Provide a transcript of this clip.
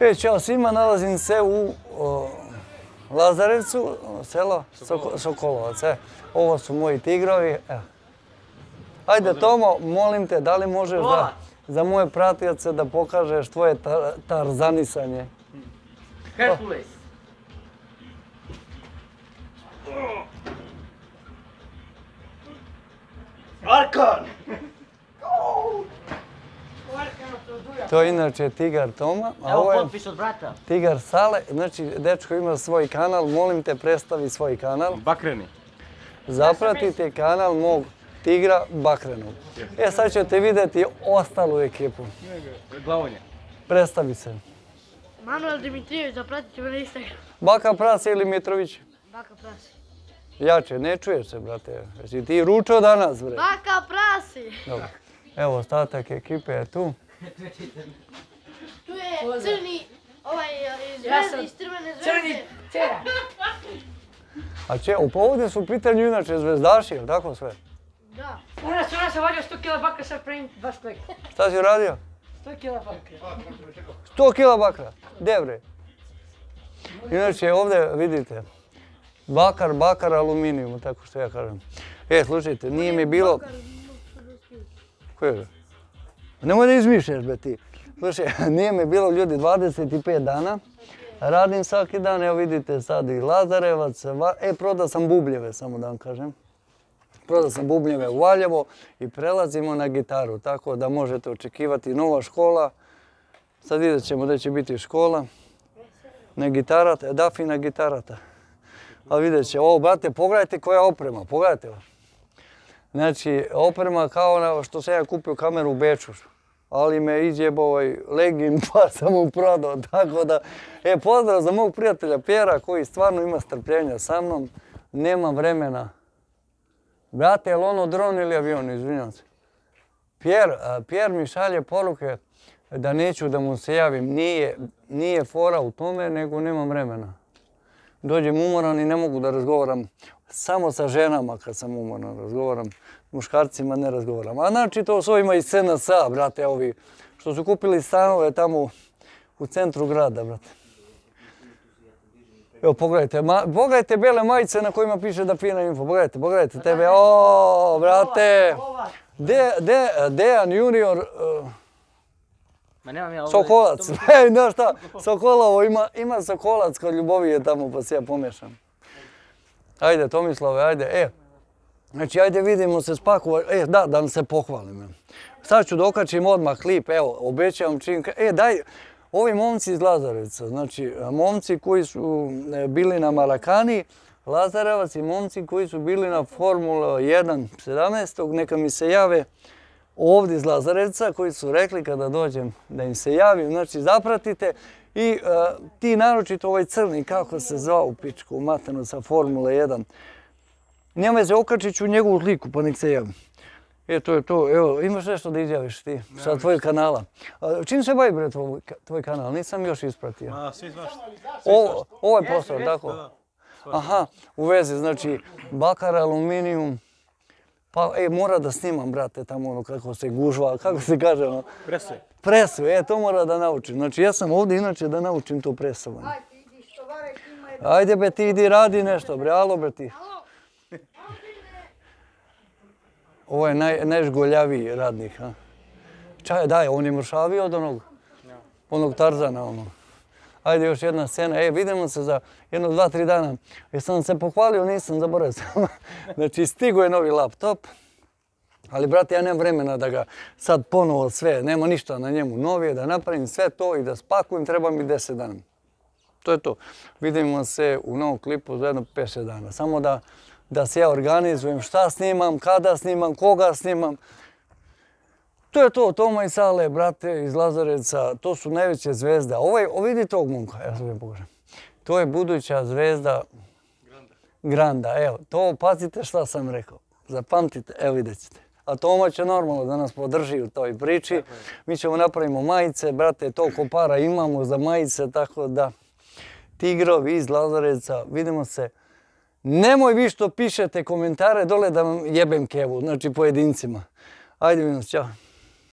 E, čao svima, nalazim se u Lazarevcu, selo Sokolovac. E. Ovo su moji tigrovi. E. Ajde Tomo, molim te, da li možeš za moje pratioce da pokažeš tvoje tar, tarzanisanje? Hercules. Arkan! To je inače Tigar Toma. A Tigar Sale. Znači, dečko ima svoj kanal. Molim te, predstavi svoj kanal. Bakreni. Zapratite kanal mog Tigra Bakrenog. E, sad ćete vidjeti ostalu ekipu. Glavonje. Predstavi se. Manuel Dimitrijević, zapratite me na Instagram. Baka Prasi ili Mitrović? Baka Prasi. Jače, ne čuješ se, brate. Jesi ti ručao danas, bre? Baka Prasi! Evo, ostatak ekipe je tu. Tu je crni, ovaj zvezda iz crvene zvezde. Crni, čera. A če, u povodnje su u pitanju inače zvezdaši, ili tako sve? Da. Ona se, ona se vadio 100 kila bakra, sad pravim 2 kg. Šta si radio? 100 kila bakra. 100 kila bakra, devre. Inače, ovdje vidite, bakar, bakar, aluminijum, tako što ja kažem. E, slušajte, nije mi bilo... Koji je? Nemoj da izmišljaš be ti. Slušaj, nije mi bilo ljudi 25 dana. Radim svaki dan, evo vidite sad i Lazarevac. E, proda sam bubljeve, samo da vam kažem. proda sam bubljeve u Valjevo i prelazimo na gitaru. Tako da možete očekivati nova škola. Sad vidjet ćemo da će biti škola. Na gitarata, da gitarata. A vidjet će, ovo brate, pogledajte koja oprema, pogledajte. Znači, oprema kao što sam ja kupio kameru u Beču ali me izjebao ovaj legin pa sam mu prodao, tako da... E, pozdrav za mog prijatelja Pjera koji stvarno ima strpljenja sa mnom, nema vremena. Brate, je li ono dron ili avion, izvinjam se. Pjer, mi šalje poruke da neću da mu se javim. Nije, nije fora u tome, nego nemam vremena. Dođem umoran i ne mogu da razgovaram. Samo sa ženama kad sam umoran razgovaram muškarcima ne razgovaram. A znači to s ovima iz CNC-a, brate, ovi što su kupili stanove tamo u centru grada, brate. Evo, pogledajte, ma, pogledajte bele majice na kojima piše da pije info, pogledajte, pogledajte tebe, o, brate, de, de, Dejan junior, e, Sokolac, ne, znaš šta, Sokolovo, ima, ima Sokolac kod Ljubovije tamo pa se ja pomješam. Ajde, Tomislave, ajde, e, Znači, ajde vidimo se spakovao, e, da, da se pohvalim. Sad ću dokačim odmah klip, evo, obećavam čim, e, daj, ovi momci iz lazareca znači, momci koji su e, bili na Marakani, Lazarevac i momci koji su bili na Formula 1 17. neka mi se jave ovdje iz Lazarevca koji su rekli kada dođem da im se javim. Znači zapratite i e, ti naročito ovaj crni kako se zvao u pičku sa Formula 1. Nema veze, okačit u njegovu liku, pa nek se E, to je to. Evo, imaš nešto da izjaviš ti sa kanala. čim se bavi, bre, tvoj, kanal? Nisam još ispratio. Ma, svi znaš. Ovo, je posao, tako? Aha, u vezi, znači, bakar, aluminijum. Pa, e, mora da snimam, brate, tamo ono kako se gužva, kako se kaže ono. Presve. Presu, e, to mora da naučim. Znači, ja sam ovdje inače da naučim to presovanje. Ajde, be, ti idi radi nešto, bre, alo, Ovo je naj, radnik. Ha? Čaj, daj, on je mršaviji od onog, onog Tarzana. Ono. Ajde, još jedna scena. E, vidimo se za jedno, dva, tri dana. Jesam se pohvalio, nisam, zaboravio sam. znači, stigo je novi laptop. Ali, brate, ja nemam vremena da ga sad ponovo sve, nema ništa na njemu novije, da napravim sve to i da spakujem, treba mi deset dana. To je to. Vidimo se u novom klipu za jedno 5 dana. Samo da da se ja organizujem šta snimam, kada snimam, koga snimam. To je to, Toma i Sale, brate iz Lazareca, to su najveće zvezde. Ovaj, vidi tog momka, ja sam pokažem. To je buduća zvezda Granda. Granda, evo, to pazite šta sam rekao. Zapamtite, evo vidjet ćete. A Toma će normalno da nas podrži u toj priči. Mi ćemo napravimo majice, brate, toliko para imamo za majice, tako da... Tigrovi iz Lazareca, vidimo se. Nemoj vi što pišete komentare dole da vam jebem kevu, znači pojedincima. Ajde, nas čao.